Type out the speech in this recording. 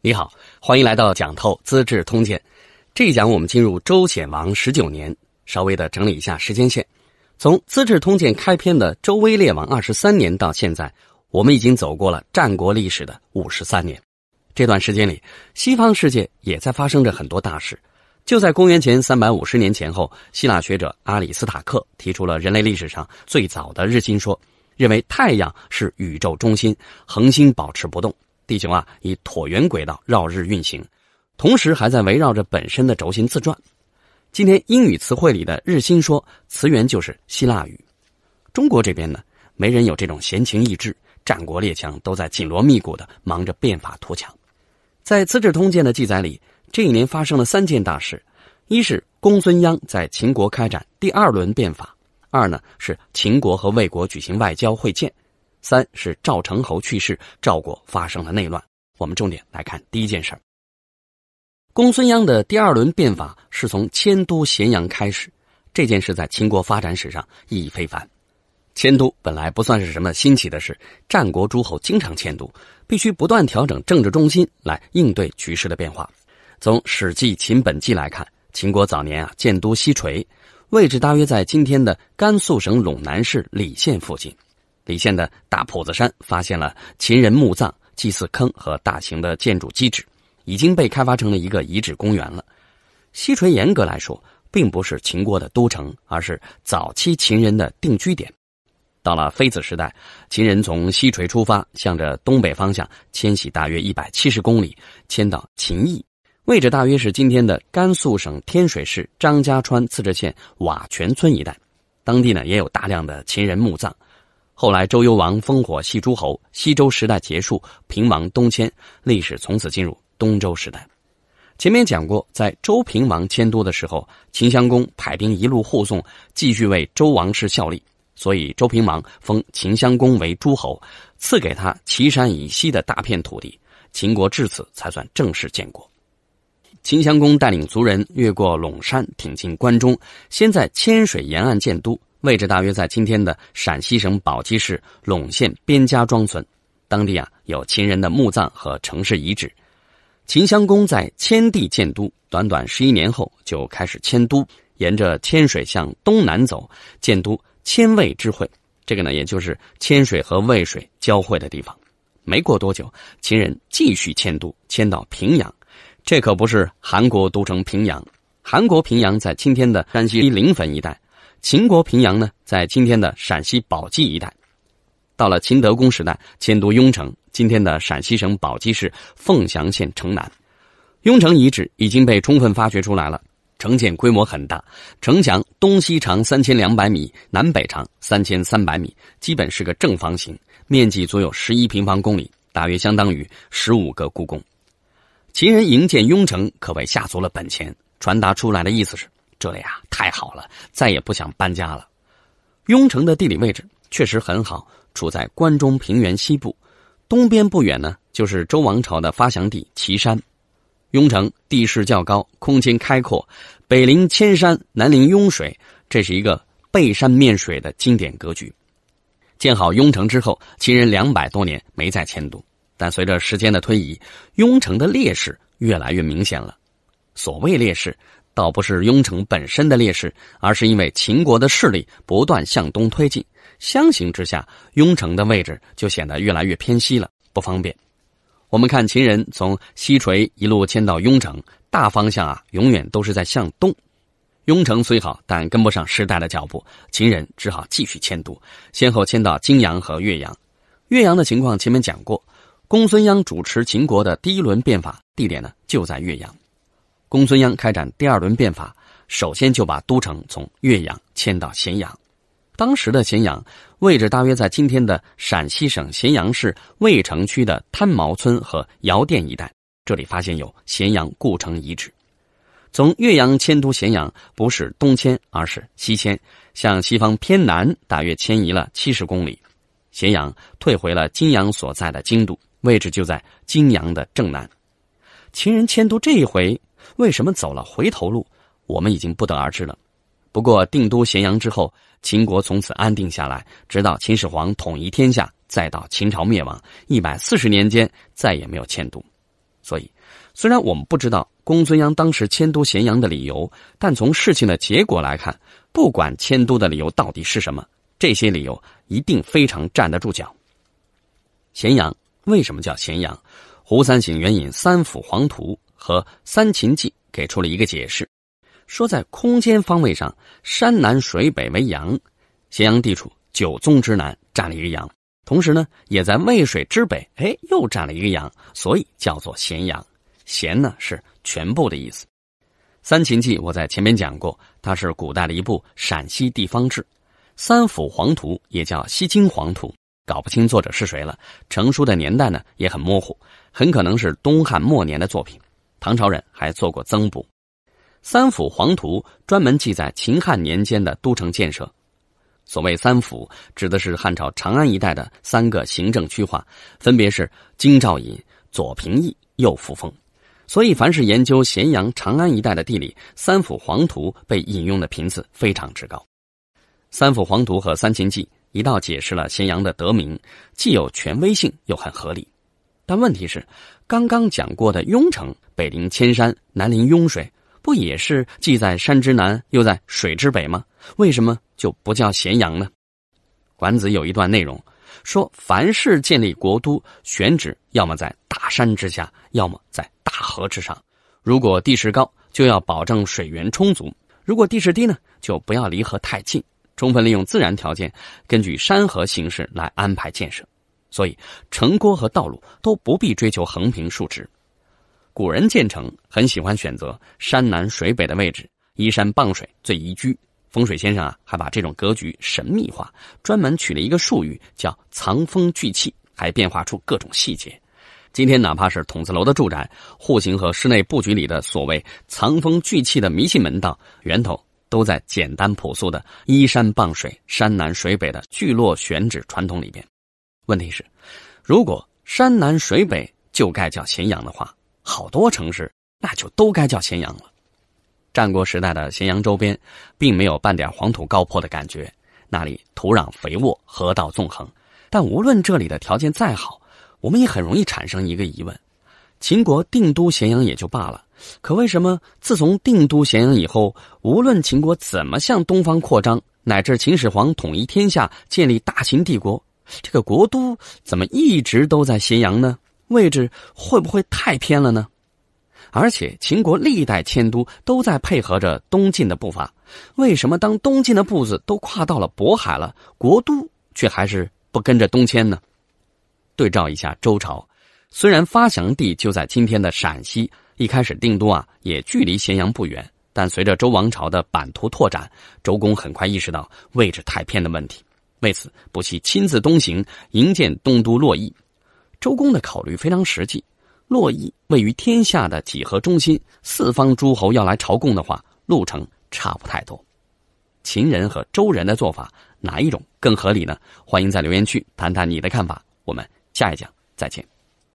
你好，欢迎来到《讲透资治通鉴》。这一讲我们进入周显王十九年，稍微的整理一下时间线。从《资治通鉴》开篇的周威烈王二十三年到现在，我们已经走过了战国历史的五十三年。这段时间里，西方世界也在发生着很多大事。就在公元前三百五十年前后，希腊学者阿里斯塔克提出了人类历史上最早的日心说。认为太阳是宇宙中心，恒星保持不动，地球啊以椭圆轨道绕日运行，同时还在围绕着本身的轴心自转。今天英语词汇里的“日心说”词源就是希腊语。中国这边呢，没人有这种闲情逸致，战国列强都在紧锣密鼓的忙着变法图强。在《资治通鉴》的记载里，这一年发生了三件大事：一是公孙鞅在秦国开展第二轮变法。二呢是秦国和魏国举行外交会见，三是赵成侯去世，赵国发生了内乱。我们重点来看第一件事儿。公孙鞅的第二轮变法是从迁都咸阳开始，这件事在秦国发展史上意义非凡。迁都本来不算是什么新奇的事，战国诸侯经常迁都，必须不断调整政治中心来应对局势的变化。从《史记·秦本纪》来看，秦国早年啊建都西垂。位置大约在今天的甘肃省陇南市礼县附近，礼县的大堡子山发现了秦人墓葬、祭祀坑和大型的建筑基址，已经被开发成了一个遗址公园了。西垂严格来说并不是秦国的都城，而是早期秦人的定居点。到了非子时代，秦人从西垂出发，向着东北方向迁徙，大约一百七十公里，迁到秦邑。位置大约是今天的甘肃省天水市张家川自治县瓦泉村一带，当地呢也有大量的秦人墓葬。后来周幽王烽火戏诸侯，西周时代结束，平王东迁，历史从此进入东周时代。前面讲过，在周平王迁都的时候，秦襄公派兵一路护送，继续为周王室效力，所以周平王封秦襄公为诸侯，赐给他岐山以西的大片土地，秦国至此才算正式建国。秦襄公带领族人越过陇山，挺进关中，先在千水沿岸建都，位置大约在今天的陕西省宝鸡市陇县边家庄村。当地啊有秦人的墓葬和城市遗址。秦襄公在迁地建都，短短十一年后就开始迁都，沿着千水向东南走，建都千渭之会，这个呢也就是千水和渭水交汇的地方。没过多久，秦人继续迁都，迁到平阳。这可不是韩国都城平阳，韩国平阳在今天的山西临汾一带；秦国平阳呢，在今天的陕西宝鸡一带。到了秦德公时代，迁都雍城，今天的陕西省宝鸡市凤翔县城南。雍城遗址已经被充分发掘出来了，城建规模很大，城墙东西长三千两百米，南北长三千三百米，基本是个正方形，面积足有十一平方公里，大约相当于十五个故宫。秦人营建雍城可谓下足了本钱，传达出来的意思是：这里啊太好了，再也不想搬家了。雍城的地理位置确实很好，处在关中平原西部，东边不远呢就是周王朝的发祥地岐山。雍城地势较高，空间开阔，北临千山，南临雍水，这是一个背山面水的经典格局。建好雍城之后，秦人两百多年没再迁都。但随着时间的推移，雍城的劣势越来越明显了。所谓劣势，倒不是雍城本身的劣势，而是因为秦国的势力不断向东推进，相形之下，雍城的位置就显得越来越偏西了，不方便。我们看秦人从西垂一路迁到雍城，大方向啊，永远都是在向东。雍城虽好，但跟不上时代的脚步，秦人只好继续迁都，先后迁到泾阳和岳阳。岳阳的情况前面讲过。公孙鞅主持秦国的第一轮变法，地点呢就在岳阳。公孙鞅开展第二轮变法，首先就把都城从岳阳迁到咸阳。当时的咸阳位置大约在今天的陕西省咸阳市渭城区的滩毛村和姚店一带，这里发现有咸阳故城遗址。从岳阳迁都咸阳，不是东迁，而是西迁，向西方偏南大约迁移了七十公里，咸阳退回了金阳所在的京都。位置就在泾阳的正南，秦人迁都这一回，为什么走了回头路？我们已经不得而知了。不过定都咸阳之后，秦国从此安定下来，直到秦始皇统一天下，再到秦朝灭亡，一百四十年间再也没有迁都。所以，虽然我们不知道公孙鞅当时迁都咸阳的理由，但从事情的结果来看，不管迁都的理由到底是什么，这些理由一定非常站得住脚。咸阳。为什么叫咸阳？胡三省援引《三辅黄图》和《三秦记》给出了一个解释，说在空间方位上，山南水北为阳，咸阳地处九宗之南，占了一个阳；同时呢，也在渭水之北，哎，又占了一个阳，所以叫做咸阳。咸呢是全部的意思，《三秦记》我在前面讲过，它是古代的一部陕西地方志，《三辅黄图》也叫《西京黄图》。搞不清作者是谁了，成书的年代呢也很模糊，很可能是东汉末年的作品。唐朝人还做过增补，《三府黄图》专门记载秦汉年间的都城建设。所谓“三府，指的是汉朝长安一带的三个行政区划，分别是京兆尹、左平邑、右扶风。所以，凡是研究咸阳、长安一带的地理，《三府黄图》被引用的频次非常之高。《三府黄图》和《三秦记》。一道解释了咸阳的得名，既有权威性又很合理。但问题是，刚刚讲过的雍城北临千山，南临雍水，不也是既在山之南又在水之北吗？为什么就不叫咸阳呢？管子有一段内容说：凡是建立国都，选址要么在大山之下，要么在大河之上。如果地势高，就要保证水源充足；如果地势低呢，就不要离河太近。充分利用自然条件，根据山河形势来安排建设，所以城郭和道路都不必追求横平竖直。古人建城很喜欢选择山南水北的位置，依山傍水最宜居。风水先生啊，还把这种格局神秘化，专门取了一个术语叫“藏风聚气”，还变化出各种细节。今天哪怕是筒子楼的住宅户型和室内布局里的所谓“藏风聚气”的迷信门道源头。都在简单朴素的依山傍水、山南水北的聚落选址传统里边。问题是，如果山南水北就该叫咸阳的话，好多城市那就都该叫咸阳了。战国时代的咸阳周边，并没有半点黄土高坡的感觉，那里土壤肥沃，河道纵横。但无论这里的条件再好，我们也很容易产生一个疑问：秦国定都咸阳也就罢了。可为什么自从定都咸阳以后，无论秦国怎么向东方扩张，乃至秦始皇统一天下、建立大秦帝国，这个国都怎么一直都在咸阳呢？位置会不会太偏了呢？而且秦国历代迁都都在配合着东晋的步伐，为什么当东晋的步子都跨到了渤海了，国都却还是不跟着东迁呢？对照一下周朝。虽然发祥地就在今天的陕西，一开始定都啊也距离咸阳不远，但随着周王朝的版图拓展，周公很快意识到位置太偏的问题，为此不惜亲自东行营建东都洛邑。周公的考虑非常实际，洛邑位于天下的几何中心，四方诸侯要来朝贡的话，路程差不太多。秦人和周人的做法，哪一种更合理呢？欢迎在留言区谈谈你的看法。我们下一讲再见。